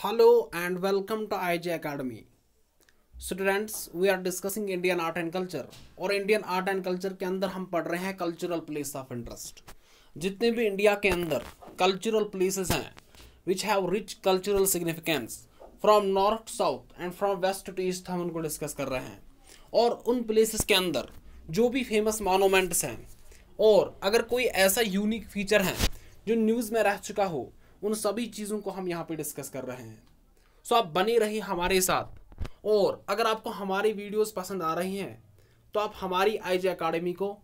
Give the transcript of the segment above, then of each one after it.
Hello and welcome to IJ Academy. Students, we are discussing Indian art and culture. और Indian art and culture के अंदर हम पढ़ रहे हैं cultural place of interest. जितने भी इंडिया के अंदर cultural places हैं which have rich cultural significance from north south and from west to east हम उनको discuss कर रहे हैं और उन places के अंदर जो भी famous monuments हैं और अगर कोई ऐसा unique feature है जो न्यूज़ में रह चुका हो उन सभी चीज़ों को हम यहाँ पे डिस्कस कर रहे हैं सो आप बने रहिए हमारे साथ और अगर आपको हमारी वीडियोस पसंद आ रही हैं तो आप हमारी आई जे अकाडमी को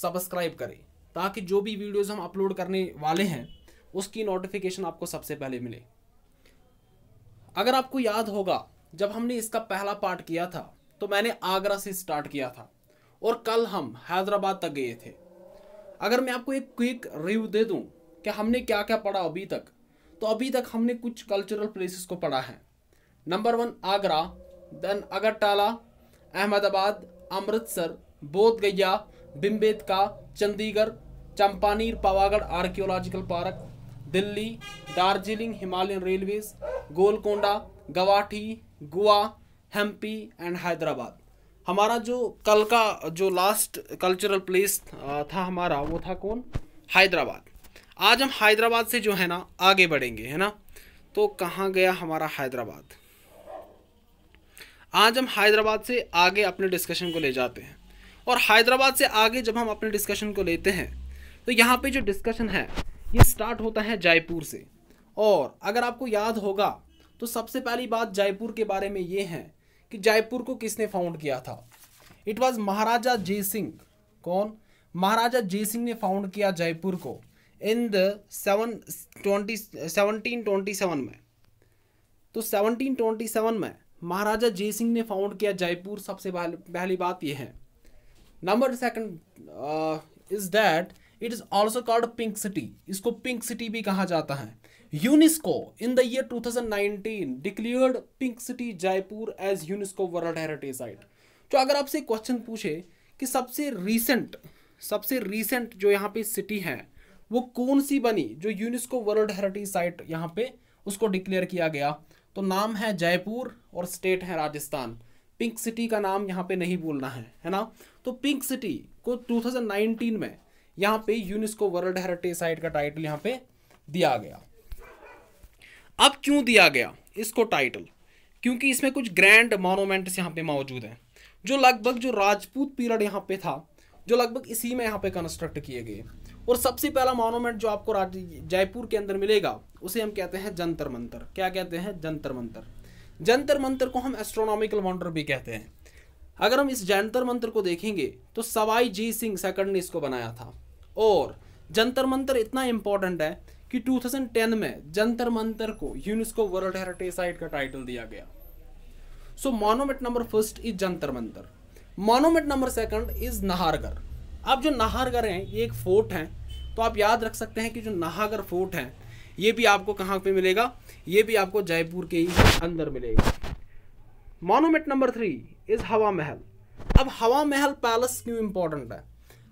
सब्सक्राइब करें ताकि जो भी वीडियोस हम अपलोड करने वाले हैं उसकी नोटिफिकेशन आपको सबसे पहले मिले अगर आपको याद होगा जब हमने इसका पहला पार्ट किया था तो मैंने आगरा से स्टार्ट किया था और कल हम हैदराबाद तक गए थे अगर मैं आपको एक क्विक रिव्यू दे दूं कि हमने क्या क्या पढ़ा अभी तक तो अभी तक हमने कुछ कल्चरल प्लेसेस को पढ़ा है number one Agra then Agartala Ahmedabad Amritsar Bodh Gaya Bhimbetka Chandigarh Champaner Pavagadh archaeological park Delhi Darjeeling Himalayan railways Golconda Guwahati Goa Hampi and Hyderabad हमारा जो कल का जो लास्ट कल्चरल प्लेस था हमारा वो था कौन हैदराबाद आज हम हैदराबाद से जो है ना आगे बढ़ेंगे है ना तो कहाँ गया हमारा हैदराबाद आज हम हैदराबाद से आगे अपने डिस्कशन को ले जाते हैं और हैदराबाद से आगे जब हम अपने डिस्कशन को लेते हैं तो यहाँ पे जो डिस्कशन है ये स्टार्ट होता है जयपुर से और अगर आपको याद होगा तो सबसे पहली बात जयपुर के बारे में ये है कि जयपुर को किसने फाउंड किया था इट वॉज़ महाराजा जय सिंह कौन महाराजा जय सिंह ने फाउंड किया जयपुर को in the seven twenty seventeen twenty seven में तो सेवनटीन ट्वेंटी सेवन में महाराजा जय सिंह ने फाउंड किया जयपुर सबसे पहली बात यह है number second is that it is also called pink city इसको पिंक सिटी भी कहा जाता है UNESCO in the year 2019 declared pink city Jaipur as UNESCO world heritage site तो अगर आपसे क्वेश्चन पूछे कि सबसे रीसेंट सबसे रीसेंट जो यहाँ पे सिटी है वो कौन सी बनी जो यूनेस्को वर्ल्ड हेरिटेज साइट यहाँ पे उसको डिक्लेयर किया गया तो नाम है जयपुर और स्टेट है राजस्थान पिंक सिटी का नाम यहाँ पे नहीं बोलना है है ना तो पिंक सिटी को 2019 में यहाँ पे यूनेस्को वर्ल्ड हेरिटेज साइट का टाइटल यहाँ पे दिया गया अब क्यों दिया गया इसको टाइटल क्योंकि इसमें कुछ ग्रैंड मोनोमेंट्स यहाँ पे मौजूद हैं जो लगभग जो राजपूत पीरियड यहाँ पे था जो लगभग इसी में यहाँ पे कंस्ट्रक्ट किए गए और सबसे पहला मोनोमेंट जो आपको जयपुर के अंदर मिलेगा उसे हम कहते हैं जंतर मंतर क्या कहते हैं जंतर मंतर जंतर मंतर को हम एस्ट्रोनॉमिकल वॉन्डर भी कहते हैं अगर हम इस जंतर मंत्र को देखेंगे तो सवाई जी सिंह सेकंड ने इसको बनाया था और जंतर मंत्र इतना इम्पोर्टेंट है कि 2010 में जंतर मंत्र को यूनेस्को वर्ल्ड हेरिटेज साइट का टाइटल दिया गया so monument number first is Jantar Mantar monument number second is Nahargarh अब जो नाहरगर हैं ये एक फोर्ट है तो आप याद रख सकते हैं कि जो नाहरगर फोर्ट है ये भी आपको कहाँ पे मिलेगा ये भी आपको जयपुर के ही अंदर मिलेगा मोनोमेंट नंबर थ्री इज़ हवा महल अब हवा महल पैलेस क्यों इम्पोर्टेंट है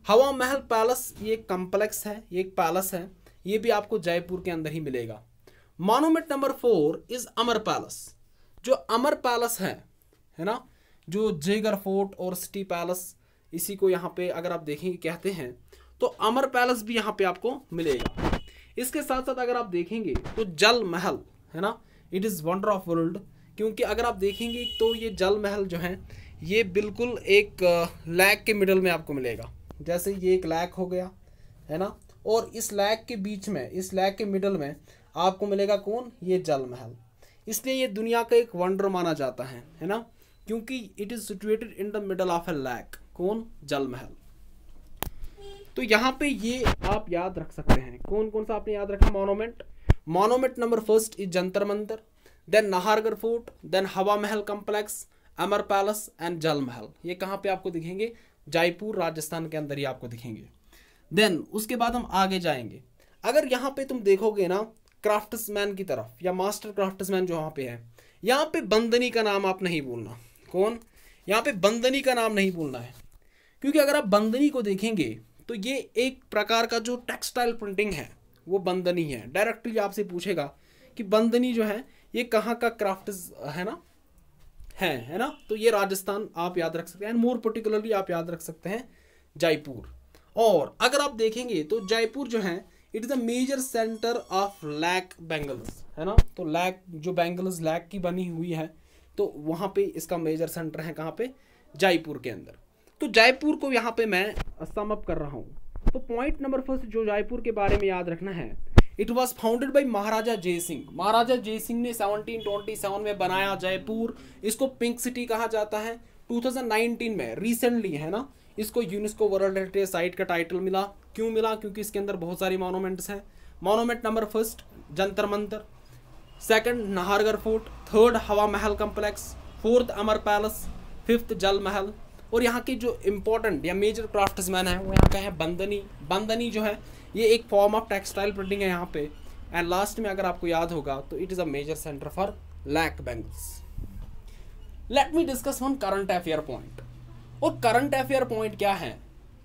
हवा महल पैलेस ये एक कम्प्लेक्स है ये एक पैलेस है ये भी आपको जयपुर के अंदर ही मिलेगा monument number four is Amer palace जो अमर पैलेस है है ना जो जेगर फोर्ट और सिटी पैलेस इसी को यहाँ पे अगर आप देखेंगे कहते हैं तो अमर पैलेस भी यहाँ पे आपको मिलेगा इसके साथ साथ अगर आप देखेंगे तो जल महल है ना it is wonder of world क्योंकि अगर आप देखेंगे तो ये जल महल जो है ये बिल्कुल एक लैक के मिडल में आपको मिलेगा जैसे ये एक लैक हो गया है ना और इस लैक के बीच में इस लैक के मिडल में आपको मिलेगा कौन ये जल महल इसलिए ये दुनिया का एक वंडर माना जाता है है ना क्योंकि it is situated in the middle of a lake कौन जल महल तो यहाँ पे ये आप याद रख सकते हैं कौन कौन सा आपने याद रखा monument monument number first is Jantar Mantar then Nahargarh fort then Hawa Mahal complex Amar palace and जल महल ये कहाँ पे आपको दिखेंगे जयपुर राजस्थान के अंदर ही आपको दिखेंगे देन उसके बाद हम आगे जाएंगे अगर यहाँ पे तुम देखोगे ना क्राफ्ट्समैन की तरफ या मास्टर क्राफ्ट्समैन जो वहाँ पे है यहाँ पे बंदनी का नाम आप नहीं बोलना कौन यहाँ पे बंदनी का नाम नहीं बोलना है क्योंकि अगर आप बंदनी को देखेंगे तो ये एक प्रकार का जो टेक्सटाइल प्रिंटिंग है वो बंदनी है डायरेक्टली आपसे पूछेगा कि बंदनी जो है ये कहाँ का क्राफ्ट है ना है है ना तो ये राजस्थान आप याद रख सकते हैं एंड मोर पर्टिकुलरली आप याद रख सकते हैं जयपुर और अगर आप देखेंगे तो जयपुर जो है it is a major centre of lac bangles है ना तो लैक जो बैंगल्स लैक की बनी हुई है तो वहाँ पे इसका मेजर सेंटर है कहाँ पे जयपुर के अंदर तो जयपुर को यहाँ पे मैं समअप कर रहा हूँ तो पॉइंट नंबर फर्स्ट जो जयपुर के बारे में याद रखना है it was founded by Maharaja Jai Singh महाराजा जय सिंह ने 1727 में बनाया जयपुर इसको पिंक सिटी कहा जाता है 2019 में रिसेंटली है ना इसको यूनेस्को वर्ल्ड हेरिटेज साइट का टाइटल मिला क्यों मिला क्योंकि इसके अंदर बहुत सारी मोनोमेंट्स हैं monument number first Jantar Mantar second Nahargarh fort third Hawa Mahal complex fourth Amer palace fifth Jal Mahal और यहाँ के जो इम्पोर्टेंट या मेजर क्राफ्ट्समैन है वो यहाँ का है बंदनी बंदनी जो है ये एक फॉर्म ऑफ टेक्सटाइल प्रिंटिंग है यहाँ पे एंड लास्ट में अगर आपको याद होगा तो it is a major centre for lac bangles let me discuss one current affair point और करंट अफेयर पॉइंट क्या है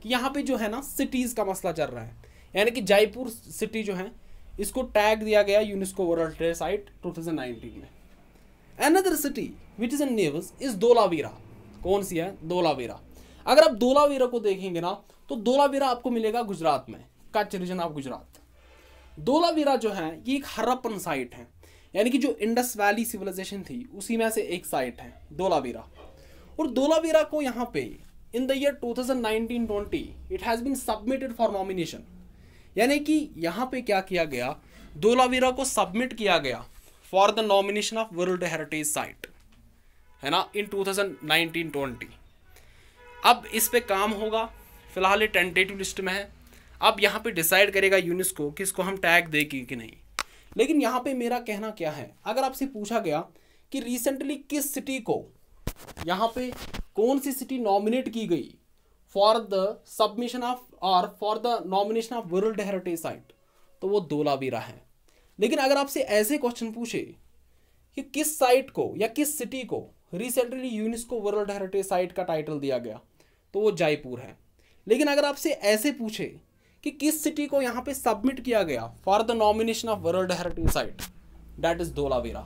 कि यहाँ पे जो है ना सिटीज़ का मसला चल रहा है यानी कि जयपुर सिटी जो है इसको टैग दिया गया UNESCO world trade site too में another city which is in news is Dholavira कौन सी है दोलावीरा अगर आप दोलावीरा को देखेंगे ना तो दोलावीरा आपको मिलेगा गुजरात में कच्छ रीजन ऑफ गुजरात दोलावीरा जो है ये एक हरप्पन साइट है यानी कि जो इंडस वैली सिविलाइजेशन थी उसी में से एक साइट है दोलावीरा और दोलावीरा को यहाँ पे in the year two thousand nineteen twenty it has been submitted for nomination यानी कि यहाँ पे क्या किया गया दोलावीरा को सबमिट किया गया for the nomination of world heritage site है ना इन 2019-20 अब इस पे काम होगा फिलहाल ये टेंटेटिव लिस्ट में है अब यहाँ पे डिसाइड करेगा यूनेस्को कि इसको हम टैग दे कि नहीं लेकिन यहाँ पे मेरा कहना क्या है अगर आपसे पूछा गया कि रिसेंटली किस सिटी को यहाँ पे कौन सी सिटी नॉमिनेट की गई फॉर द सबमिशन ऑफ और for the nomination of world heritage site तो वो दोला है लेकिन अगर आपसे ऐसे क्वेश्चन पूछे कि किस साइट को या किस सिटी को recently UNESCO world heritage site का टाइटल दिया गया तो वो जयपुर है लेकिन अगर आपसे ऐसे पूछे कि किस सिटी को यहाँ पे सबमिट किया गया for the nomination of world heritage site that is Dholavira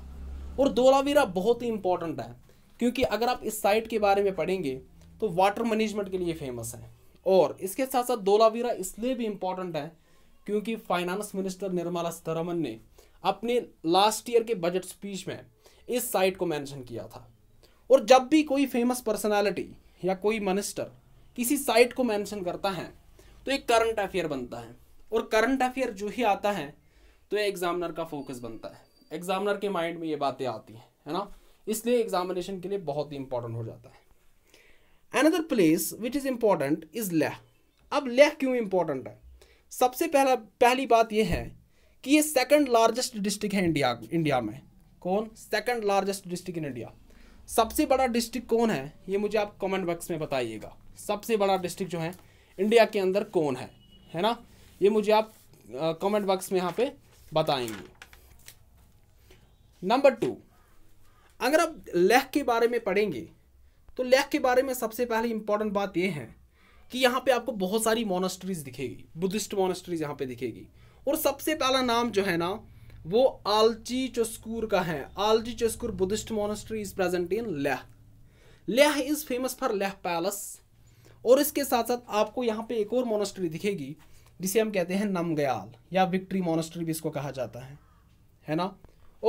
और धोलावीरा बहुत ही इंपॉर्टेंट है क्योंकि अगर आप इस साइट के बारे में पढ़ेंगे तो वाटर मैनेजमेंट के लिए फेमस है और इसके साथ साथ धोलावीरा इसलिए भी इम्पॉर्टेंट है क्योंकि फाइनेंस मिनिस्टर निर्मला सीतारमन ने अपने लास्ट ईयर के बजट स्पीच में इस साइट को मेंशन किया था और जब भी कोई फेमस पर्सनालिटी या कोई मिनिस्टर किसी साइट को मेंशन करता है तो एक करंट अफेयर बनता है और करंट अफेयर जो ही आता है तो ये एग्जामिनर का फोकस बनता है एग्जामिनर के माइंड में ये बातें आती हैं है ना इसलिए एग्जामिनेशन के लिए बहुत ही इंपॉर्टेंट हो जाता है another place which is important is Leh अब लेह क्यों इम्पोर्टेंट है सबसे पहला पहली बात यह है कि ये सेकंड लार्जेस्ट डिस्ट्रिक्ट है इंडिया इंडिया में कौन second largest district in India सबसे बड़ा डिस्ट्रिक्ट कौन है ये मुझे आप कमेंट बॉक्स में बताइएगा सबसे बड़ा डिस्ट्रिक्ट जो है इंडिया के अंदर कौन है है ना ये मुझे आप कमेंट बॉक्स में यहाँ पे बताएंगे नंबर टू अगर आप लेह के बारे में पढ़ेंगे तो लेह के बारे में सबसे पहले इंपॉर्टेंट बात यह है कि यहाँ पे आपको बहुत सारी मोनस्ट्रीज दिखेगी बुद्धिस्ट मोनास्ट्रीज यहाँ पे दिखेगी और सबसे पहला नाम जो है ना वो आलची चस्कूर का है Alchi Choskhor Buddhist monastery is present in Leh Leh is famous for Leh palace और इसके साथ साथ आपको यहाँ पे एक और मोनस्ट्री दिखेगी जिसे हम कहते हैं नमगयाल या विक्ट्री मोनास्ट्री भी इसको कहा जाता है है ना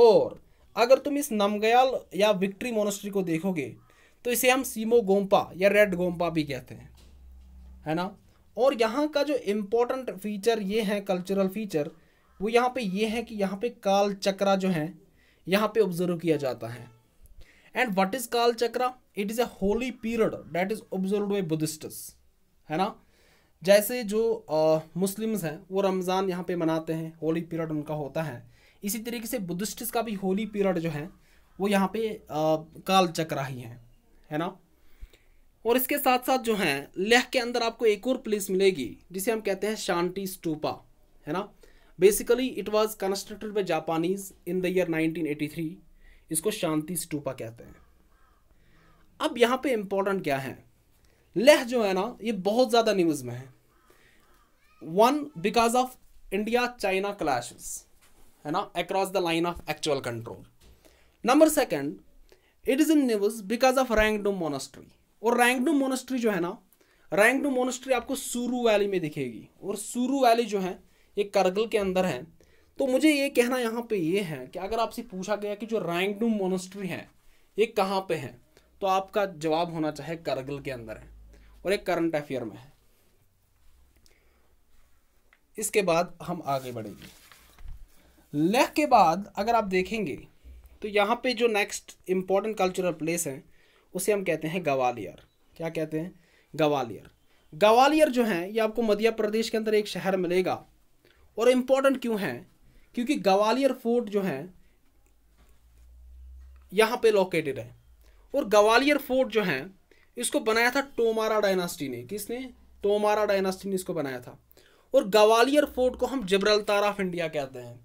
और अगर तुम इस नमगयाल या विक्ट्री मोनस्ट्री को देखोगे तो इसे हम सीमो गोम्पा या रेड गोम्पा भी कहते हैं है ना और यहाँ का जो इम्पोर्टेंट फीचर ये है कल्चरल फीचर वो यहाँ पे ये है कि यहाँ पे काल चक्रा जो है यहाँ पे ऑब्जर्व किया जाता है and what is Kala Chakra it is a holy period that is observe by Buddhists है ना जैसे जो मुस्लिम्स हैं वो रमज़ान यहाँ पे मनाते हैं होली पीरियड उनका होता है इसी तरीके से बुद्धिस्ट्स का भी होली पीरियड जो है वो यहाँ पे आ, काल चक्रा ही है है ना और इसके साथ साथ जो है लेह के अंदर आपको एक और प्लेस मिलेगी जिसे हम कहते हैं शांति स्टूपा है ना basically it was constructed by Japanese in the year 1983 इसको शांति स्टूपा कहते हैं अब यहाँ पे इम्पोर्टेंट क्या है लेह जो है ना ये बहुत ज़्यादा न्यूज़ में है one because of India China clash है ना across the line of actual control number second it is in news because of Rangdum monastery और रैंगडो मोनास्ट्री जो है ना रैंगडो मोनास्ट्री आपको सूरू वैली में दिखेगी और सूरू वैली जो है ये करगल के अंदर है तो मुझे ये कहना यहाँ पे ये है कि अगर आपसे पूछा गया कि जो रैंगडो मोनास्ट्री है ये कहाँ पे है तो आपका जवाब होना चाहे करगल के अंदर है और एक करंट अफेयर में है इसके बाद हम आगे बढ़ेंगे लेह के बाद अगर आप देखेंगे तो यहाँ पे जो नेक्स्ट इम्पॉर्टेंट कल्चरल प्लेस है उसे हम कहते हैं ग्वालियर क्या कहते हैं ग्वालियर ग्वालियर जो है ये आपको मध्य प्रदेश के अंदर एक शहर मिलेगा और इम्पॉर्टेंट क्यों है क्योंकि ग्वालियर फोर्ट जो है यहाँ पे लोकेटेड है और ग्वालियर फोर्ट जो है इसको बनाया था टोमारा डायनास्टी ने किसने टोमारा डायनास्टी ने इसको बनाया था और ग्वालियर फोर्ट को हम जबरल ऑफ इंडिया कहते हैं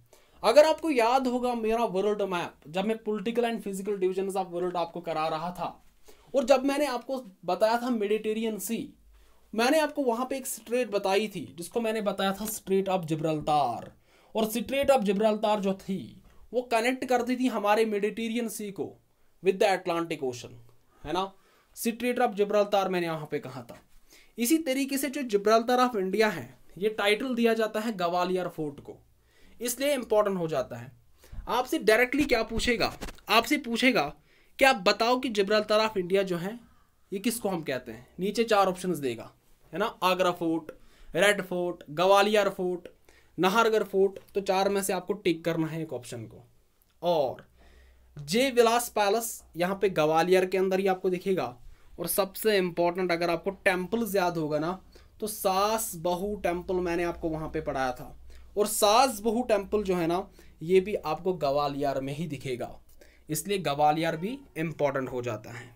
अगर आपको याद होगा मेरा वर्ल्ड मैप जब मैं political and physical division of world आपको करा रहा था और जब मैंने आपको बताया था मेडिटेरियन सी मैंने आपको वहाँ पे एक स्ट्रेट बताई थी जिसको मैंने बताया था स्ट्रेट ऑफ जिब्रल्तार और स्ट्रेट ऑफ जिब्रल्तार जो थी वो कनेक्ट करती थी हमारे मेडिटेरियन सी को विद द एटलांटिक ओशन है ना स्ट्रेट ऑफ जिब्रल्तार मैंने यहाँ पे कहा था इसी तरीके से जो जिब्रल्तार ऑफ इंडिया है ये टाइटल दिया जाता है गवालियर फोर्ट को इसलिए इम्पोर्टेंट हो जाता है आपसे डायरेक्टली क्या पूछेगा आपसे पूछेगा कि आप बताओ कि जबरलतार ऑफ इंडिया जो है ये किसको हम कहते हैं नीचे चार ऑप्शन देगा है ना Agra fort red fort Gwalior fort Nahargarh fort तो चार में से आपको टिक करना है एक ऑप्शन को और जे विलास पैलेस यहाँ पे ग्वालियर के अंदर ही आपको दिखेगा और सबसे इम्पोर्टेंट अगर आपको टेम्पल्स याद होगा ना तो सास बहू टेम्पल मैंने आपको वहाँ पे पढ़ाया था और साज बहु टेम्पल जो है ना ये भी आपको ग्वालियर में ही दिखेगा इसलिए ग्वालियर भी इम्पोर्टेंट हो जाता है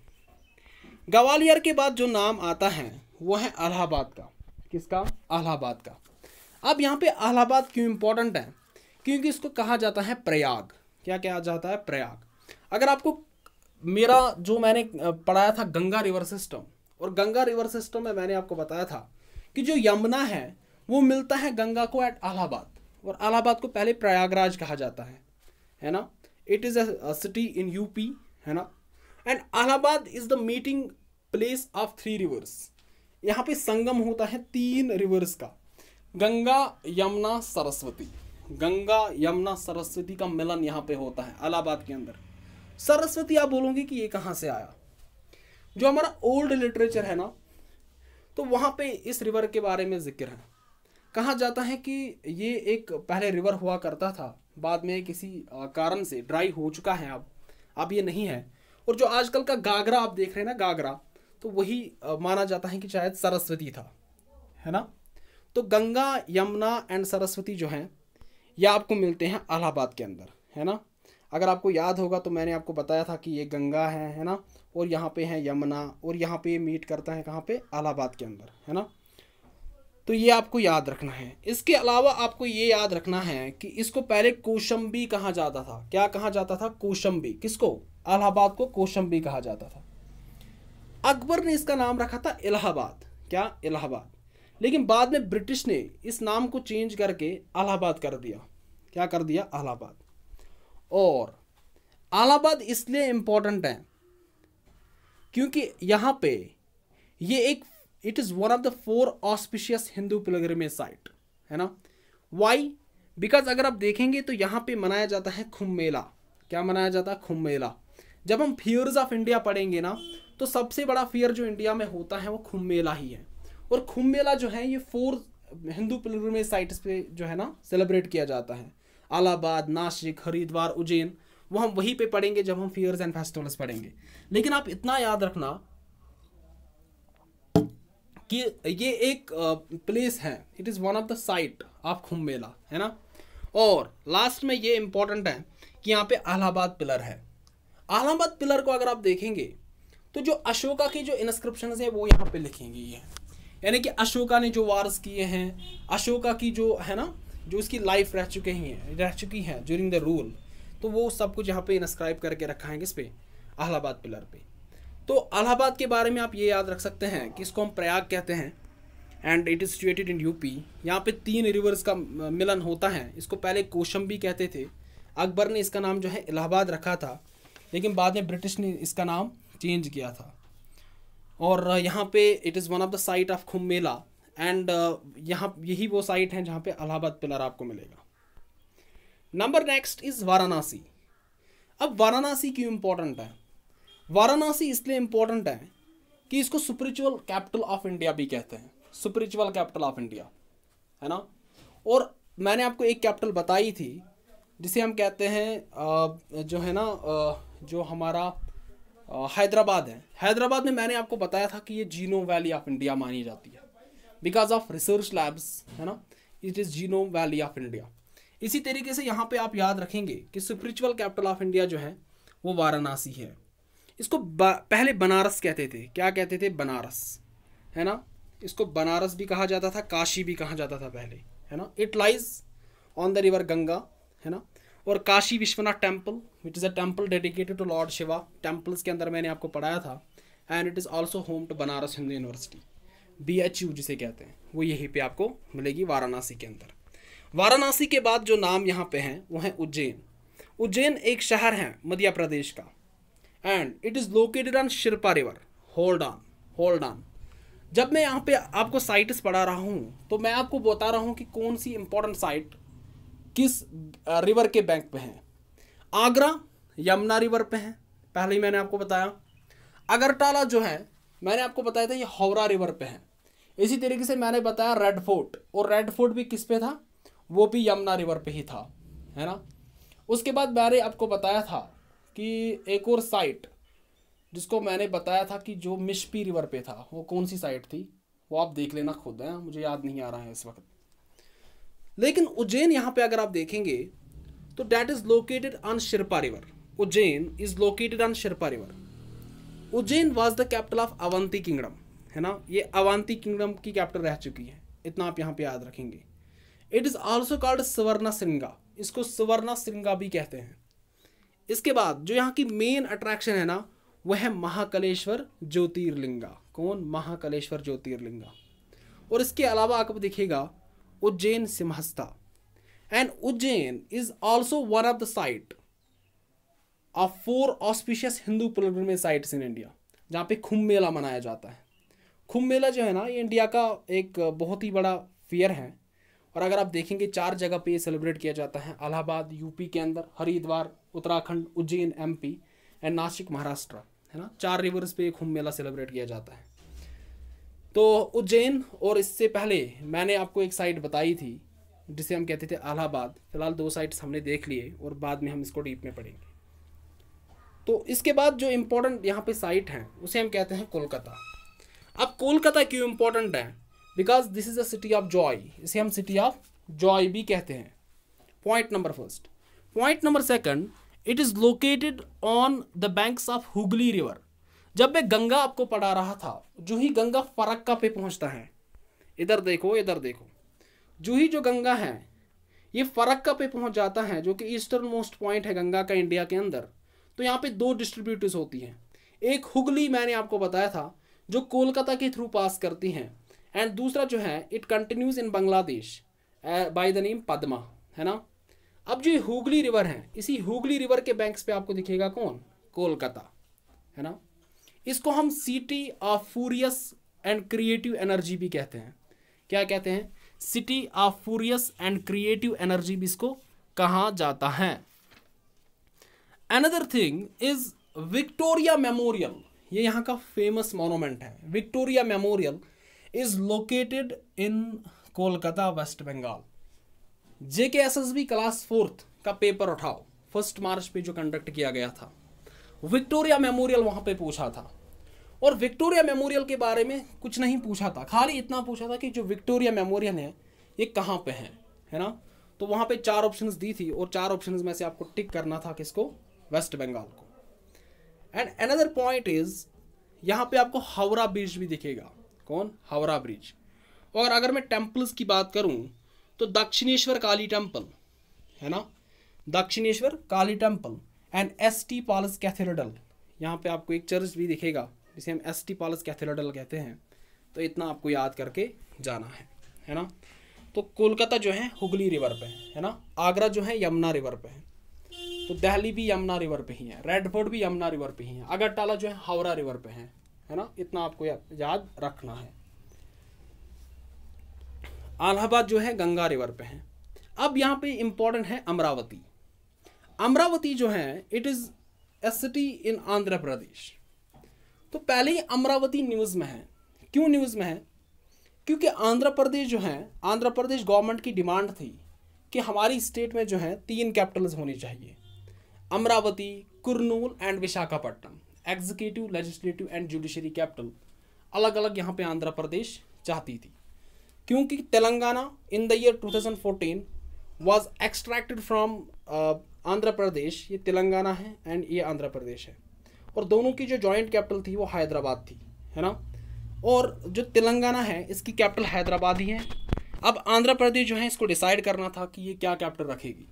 ग्वालियर के बाद जो नाम आता है वो है अलाहाबाद का किसका अलाहाबाद का अब यहाँ पे अलाहाबाद क्यों इम्पोर्टेंट है क्योंकि इसको कहा जाता है प्रयाग क्या कहा जाता है प्रयाग अगर आपको मेरा जो मैंने पढ़ाया था गंगा रिवर सिस्टम और गंगा रिवर सिस्टम में मैंने आपको बताया था कि जो यमुना है वो मिलता है गंगा को एट अलाहाबाद और अलाहाबाद को पहले प्रयागराज कहा जाता है है ना it is a city in UP है ना and Allahabad is the meeting place of three rivers यहाँ पे संगम होता है तीन रिवर्स का गंगा यमुना सरस्वती गंगा यमुना सरस्वती का मिलन यहाँ पे होता है अलाहाबाद के अंदर सरस्वती आप बोलोगे कि ये कहाँ से आया जो हमारा ओल्ड लिटरेचर है ना तो वहाँ पे इस रिवर के बारे में जिक्र है कहा जाता है कि ये एक पहले रिवर हुआ करता था बाद में किसी कारण से ड्राई हो चुका है अब अब ये नहीं है और जो आजकल का गागरा आप देख रहे हैं ना गागरा तो वही माना जाता है कि शायद सरस्वती था है ना तो गंगा यमुना एंड सरस्वती जो हैं ये आपको मिलते हैं अलाहाबाद के अंदर है ना अगर आपको याद होगा तो मैंने आपको बताया था कि ये गंगा है है ना और यहाँ पे है यमुना और यहाँ पे मीट करता है कहाँ पे अलाहाबाद के अंदर है ना तो ये आपको याद रखना है इसके अलावा आपको ये याद रखना है कि इसको पहले कोशंबी कहा जाता था क्या कहा जाता था कोशंबी किसको अलाहाबाद को कोशंबी कहा जाता था अकबर ने इसका नाम रखा था इलाहाबाद क्या इलाहाबाद लेकिन बाद में ब्रिटिश ने इस नाम को चेंज करके अलाहाबाद कर दिया क्या कर दिया अलाहाबाद और अलाहाबाद इसलिए इम्पोर्टेंट है क्योंकि यहाँ पे ये एक it is one of the four auspicious Hindu pilgrimage site है ना वाई बिकॉज अगर आप देखेंगे तो यहाँ पे मनाया जाता है खुम मेला क्या मनाया जाता है खुम मेला जब हम फियर्स ऑफ इंडिया पढ़ेंगे ना तो सबसे बड़ा फियर जो इंडिया में होता है वो खुम मेला ही है और खुम मेला जो है ये फोर हिंदू पिलग्रमेज साइट्स पे जो है ना सेलिब्रेट किया जाता है अलाहाबाद नासिक हरिद्वार उज्जैन वो हम वहीं पे पढ़ेंगे जब हम फियर्स एंड फेस्टिवल्स पढ़ेंगे लेकिन आप इतना याद रखना कि ये एक प्लेस है it is one of the site of Kumbh Mela है ना और लास्ट में ये इम्पोर्टेंट है कि यहाँ पे अलाहाबाद पिलर है अलाहाबाद पिलर को अगर आप देखेंगे तो जो अशोका की जो इंस्क्रिप्शन है वो यहाँ पे लिखेंगे ये यानी कि अशोका ने जो वार्स किए हैं अशोका की जो है ना जो उसकी लाइफ रह चुके हैं रह चुकी है ज्यूरिंग द रूल तो वो सब कुछ यहाँ पे इंस्क्राइब करके रखा है इस पर अलाहाबाद पिलर पर तो अलाहाबाद के बारे में आप ये याद रख सकते हैं कि इसको हम प्रयाग कहते हैं and it is situated in UP यहाँ पे तीन रिवर्स का मिलन होता है इसको पहले भी कहते थे अकबर ने इसका नाम जो है इलाहाबाद रखा था लेकिन बाद में ब्रिटिश ने इसका नाम चेंज किया था और यहाँ पे it is one of the site of Kumbh Mela and यहाँ यही वो साइट है जहाँ पे अलाहाबाद पिलर आपको मिलेगा नंबर नेक्स्ट इज़ वाराणसी अब वाराणसी क्यों इम्पोर्टेंट है वाराणसी इसलिए इम्पोर्टेंट है कि इसको स्पिरिचुअल कैपिटल ऑफ इंडिया भी कहते हैं स्पिरिचुअल कैपिटल ऑफ इंडिया है ना और मैंने आपको एक कैपिटल बताई थी जिसे हम कहते हैं जो है ना जो हमारा हैदराबाद है हैदराबाद में मैंने आपको बताया था कि ये जीनो वैली ऑफ इंडिया मानी जाती है बिकॉज ऑफ रिसर्च लैब्स है ना it is Genome Valley of India इसी तरीके से यहाँ पे आप याद रखेंगे कि स्पिरिचुअल कैपिटल ऑफ इंडिया जो है वो वाराणसी है इसको पहले बनारस कहते थे क्या कहते थे बनारस है ना इसको बनारस भी कहा जाता था काशी भी कहा जाता था पहले है ना it lies on the river Ganga है ना और Kashi Vishwanath temple which is a temple dedicated to lord Shiva temples के अंदर मैंने आपको पढ़ाया था and it is also home to Banaras Hindu University B H U जिसे कहते हैं वो यहीं पे आपको मिलेगी वाराणसी के अंदर वाराणसी के बाद जो नाम यहाँ पे हैं वो हैं उज्जैन उज्जैन एक शहर है मध्य प्रदेश का and it is located on शिरपा river hold on hold on जब मैं यहाँ पे आपको साइट्स पढ़ा रहा हूँ तो मैं आपको बता रहा हूँ कि कौन सी इंपॉर्टेंट साइट किस रिवर के बैंक पे हैं आगरा यमुना रिवर पे हैं पहले ही मैंने आपको बताया अगरटाला जो है मैंने आपको बताया था ये हौरा रिवर पे है इसी तरीके से मैंने बताया रेड फोर्ट और रेड फोर्ट भी किस पे था वो भी यमुना रिवर पे ही था है ना उसके बाद मैंने आपको बताया था कि एक और साइट जिसको मैंने बताया था कि जो मिशपी रिवर पे था वो कौन सी साइट थी वो आप देख लेना खुद है मुझे याद नहीं आ रहा है इस वक्त लेकिन उज्जैन यहाँ पे अगर आप देखेंगे तो डैट इज़ लोकेटेड ऑन शिरपा river Ujjain is located on शिरपा river Ujjain was the capital of Avanti kingdom है ना ये अवंती किंगडम की कैपिटल रह चुकी है इतना आप यहाँ पे याद रखेंगे it is also called Swarna Shringa इसको सवर्णा सिंगा भी कहते हैं इसके बाद जो यहाँ की मेन अट्रैक्शन है ना वह है महाकलेश्वर ज्योतिर्लिंगा कौन महाकलेश्वर ज्योतिर्लिंगा और इसके अलावा आप देखिएगा Ujjain Simhastha and Ujjain is also one of the site of four auspicious Hindu pilgrimage sites in India जहाँ पे खुम मेला मनाया जाता है खुम मेला जो है ना ये इंडिया का एक बहुत ही बड़ा फेयर है और अगर आप देखेंगे चार जगह पे ये सेलिब्रेट किया जाता है अलाहाबाद यूपी के अंदर हरिद्वार उत्तराखंड उज्जैन एमपी एंड नासिक महाराष्ट्र है ना चार रिवर्स पे एक कुंभ मेला सेलिब्रेट किया जाता है तो उज्जैन और इससे पहले मैंने आपको एक साइट बताई थी जिसे हम कहते थे अलाहाबाद फिलहाल दो साइट्स हमने देख लिए और बाद में हम इसको डीप में पढ़ेंगे तो इसके बाद जो इम्पोर्टेंट यहाँ पे साइट हैं उसे हम कहते हैं कोलकाता अब कोलकाता क्यों इम्पोर्टेंट है because this is a city of joy इसे हम सिटी ऑफ जॉय भी कहते हैं point number first point number second it is located on the banks of Hooghly river जब मैं गंगा आपको पढ़ा रहा था जो ही गंगा फरक्का पे पहुंचता है इधर देखो इधर देखो जो ही जो गंगा है ये फरक्का पे पहुंच जाता है जो कि ईस्टर्न मोस्ट पॉइंट है गंगा का इंडिया के अंदर तो यहाँ पे दो डिस्ट्रीब्यूटर्स होती हैं एक हुगली मैंने आपको बताया था जो कोलकाता के थ्रू पास करती हैं एंड दूसरा जो है it continues in Bangladesh by the name Padma है ना अब जो हुगली रिवर है इसी हुगली रिवर के बैंक्स पे आपको दिखेगा कौन कोलकाता है ना इसको हम city of furious and creative energy भी कहते हैं क्या कहते हैं city of furious and creative energy भी इसको कहा जाता है another thing is Victoria Memorial ये यहाँ का फेमस मोनोमेंट है Victoria Memorial is located in Kolkata West Bengal JK SSB class fourth का पेपर उठाओ फर्स्ट मार्च पे जो कंडक्ट किया गया था विक्टोरिया मेमोरियल वहाँ पे पूछा था और विक्टोरिया मेमोरियल के बारे में कुछ नहीं पूछा था खाली इतना पूछा था कि जो विक्टोरिया मेमोरियल है ये कहाँ पे है है ना तो वहाँ पे चार ऑप्शंस दी थी और चार ऑप्शंस में से आपको टिक करना था किसको वेस्ट बंगाल को एंड अनदर पॉइंट इज यहाँ पे आपको हावड़ा ब्रिज भी दिखेगा कौन हावड़ा ब्रिज और अगर मैं टेम्पल्स की बात करूँ तो दक्षिणेश्वर काली टेम्पल है ना Dakshineswar Kali temple and S T Paul's cathedral यहाँ पे आपको एक चर्च भी दिखेगा जिसे हम एस टी पालस कैथेड्रल कहते हैं तो इतना आपको याद करके जाना है है ना तो कोलकाता जो है हुगली रिवर पे है, है ना आगरा जो है यमुना रिवर पे है तो दहली भी यमुना रिवर पे ही है रेडफोर्ट भी यमुना रिवर पे ही है अगरटाला जो है हावड़ा रिवर पे है है ना इतना आपको याद रखना है अलाहाबाद जो है गंगा रिवर पे है अब यहाँ पे इम्पोर्टेंट है अमरावती अमरावती जो है it is a city in Andhra Pradesh तो पहले ही अमरावती न्यूज़ में है क्यों न्यूज़ में है क्योंकि आंध्र प्रदेश जो है आंध्र प्रदेश गवर्नमेंट की डिमांड थी कि हमारी स्टेट में जो है तीन कैपिटल्स होनी चाहिए Amaravati Kurnool and Visakhapatnam executive legislative and judiciary capital अलग अलग यहाँ पे आंध्र प्रदेश चाहती थी क्योंकि Telangana in the year 2014 was extracted from Andhra Pradesh ये तेलंगाना है एंड ये आंध्र प्रदेश है और दोनों की जो जॉइंट कैपिटल थी वो हैदराबाद थी है ना और जो तेलंगाना है इसकी कैपिटल हैदराबाद ही है अब आंध्र प्रदेश जो है इसको डिसाइड करना था कि ये क्या कैपिटल रखेगी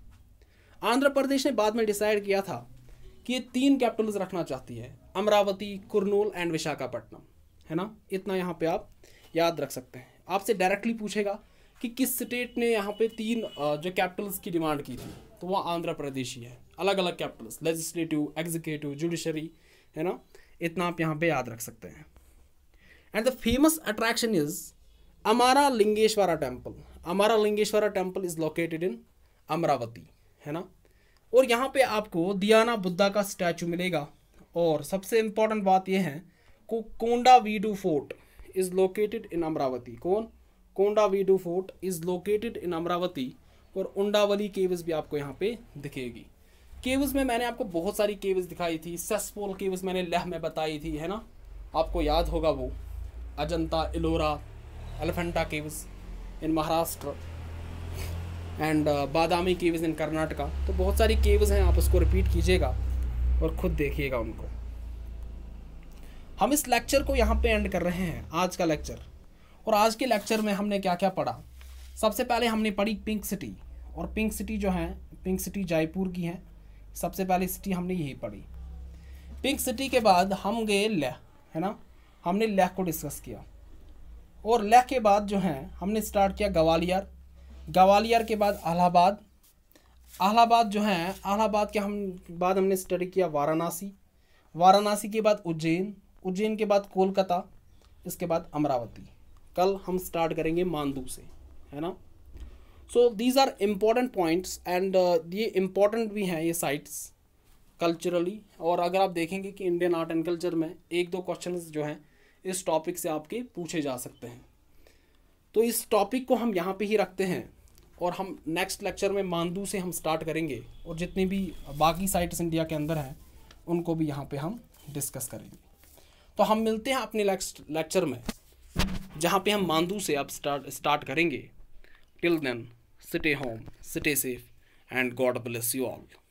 आंध्र प्रदेश ने बाद में डिसाइड किया था कि ये तीन कैपिटल्स रखना चाहती है अमरावती कुरनूल एंड विशाखापट्टनम है ना इतना यहाँ पे आप याद रख सकते हैं आपसे डायरेक्टली पूछेगा कि किस स्टेट ने यहाँ पे तीन जो कैपिटल्स की डिमांड की थी तो वह आंध्र प्रदेश ही है अलग अलग कैपिटल्स लेजिस्लेटिव एग्जीक्यूटिव जुडिशरी है ना इतना आप यहाँ पे याद रख सकते हैं and the famous attraction is Amara Lingeswara temple Amara Lingeswara temple is located in Amaravati है ना और यहाँ पे आपको दियाना बुद्धा का स्टैचू मिलेगा और सबसे इम्पोर्टेंट बात यह है Kondaveedu fort is located in Amaravati कौन Kondaveedu fort is located in Amaravati और उंडावली केव्स भी आपको यहाँ पे दिखेगी केव्स में मैंने आपको बहुत सारी केव्स दिखाई थी सेसपोल केव्स मैंने लह में बताई थी है ना आपको याद होगा वो Ajanta Ellora Elephanta caves in Maharashtra and Badami caves in Karnataka तो बहुत सारी केव्स हैं आप उसको रिपीट कीजिएगा और ख़ुद देखिएगा उनको हम इस लेक्चर को यहाँ पे एंड कर रहे हैं आज का लेक्चर और आज के लेक्चर में हमने क्या क्या पढ़ा सबसे पहले हमने पढ़ी पिंक सिटी और पिंक सिटी जो है पिंक सिटी जयपुर की है सबसे पहले सिटी हमने यही पढ़ी पिंक सिटी के बाद हम गए लेह है ना हमने लेह को डिस्कस किया और लेह के बाद जो है हमने स्टार्ट किया ग्वालियर ग्वालियर के बाद अलाहाबाद अलाहाबाद जो है अलाहाबाद के हम बाद हमने स्टडी किया वाराणसी वाराणसी के बाद उज्जैन उज्जैन के बाद कोलकाता इसके बाद अमरावती कल हम स्टार्ट करेंगे मानदू से है ना so these are important points and ये इम्पॉर्टेंट भी हैं ये साइट्स कल्चरली और अगर आप देखेंगे कि इंडियन आर्ट एंड कल्चर में एक दो क्वेश्चन जो हैं इस टॉपिक से आपके पूछे जा सकते हैं तो इस टॉपिक को हम यहाँ पे ही रखते हैं और हम नेक्स्ट लेक्चर में मानदू से हम स्टार्ट करेंगे और जितनी भी बाकी साइट्स इंडिया के अंदर हैं उनको भी यहाँ पे हम डिस्कस करेंगे तो हम मिलते हैं अपने लेक्चर में जहाँ पे हम मांदू से अब स्टार्ट स्टार्ट करेंगे till then stay home stay safe and God bless you all